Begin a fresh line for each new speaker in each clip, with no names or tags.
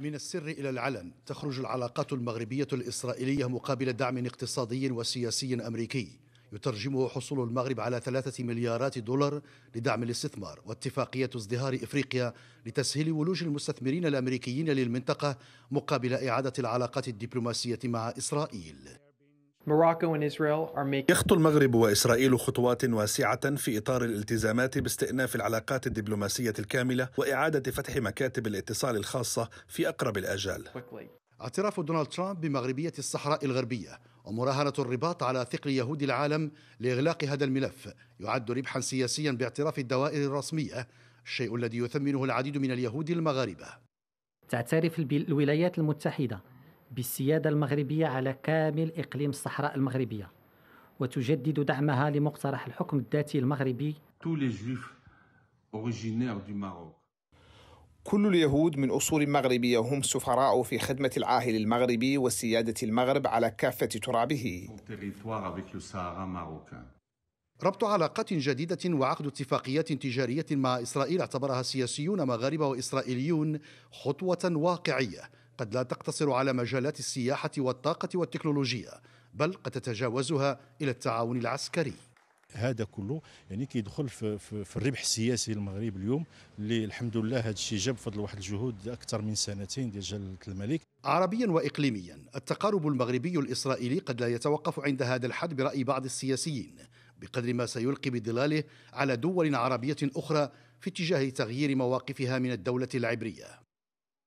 من السر إلى العلن تخرج العلاقات المغربية الإسرائيلية مقابل دعم اقتصادي وسياسي أمريكي يترجمه حصول المغرب على ثلاثة مليارات دولار لدعم الاستثمار واتفاقية ازدهار إفريقيا لتسهيل ولوج المستثمرين الأمريكيين للمنطقة مقابل إعادة العلاقات الدبلوماسية مع إسرائيل
يخطو المغرب واسرائيل خطوات واسعه في اطار الالتزامات باستئناف العلاقات الدبلوماسيه الكامله واعاده فتح مكاتب الاتصال الخاصه في اقرب الاجال.
اعتراف دونالد ترامب بمغربيه الصحراء الغربيه ومراهنه الرباط على ثقل يهود العالم لاغلاق هذا الملف يعد ربحا سياسيا باعتراف الدوائر الرسميه الشيء الذي يثمنه العديد من اليهود المغاربه. تعترف الولايات المتحده بالسيادة المغربية على كامل إقليم الصحراء المغربية وتجدد دعمها لمقترح الحكم الذاتي المغربي
كل اليهود من أصول مغربية هم سفراء في خدمة العاهل المغربي وسيادة المغرب على كافة ترابه ربط
علاقات جديدة وعقد اتفاقيات تجارية مع إسرائيل اعتبرها سياسيون مغاربة وإسرائيليون خطوة واقعية قد لا تقتصر على مجالات السياحة والطاقة والتكنولوجيا بل قد تتجاوزها إلى التعاون العسكري هذا كله يعني كيدخل في, في, في الربح السياسي للمغرب اليوم اللي الحمد لله هذا الشيء جاب فضل واحد الجهود اكثر من سنتين ديال جلاله الملك عربيا واقليميا التقارب المغربي الاسرائيلي قد لا يتوقف عند هذا الحد براي بعض السياسيين بقدر ما سيلقي بظلاله على دول عربيه اخرى في اتجاه تغيير مواقفها من الدوله العبريه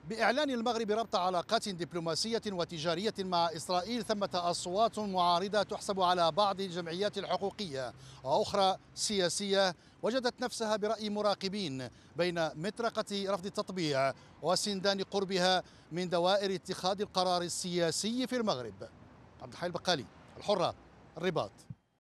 بإعلان المغرب ربط علاقات دبلوماسية وتجارية مع إسرائيل ثمة أصوات معارضة تحسب على بعض الجمعيات الحقوقية وأخرى سياسية وجدت نفسها برأي مراقبين بين مطرقة رفض التطبيع وسندان قربها من دوائر اتخاذ القرار السياسي في المغرب عبد الحي البقالي الحرة الرباط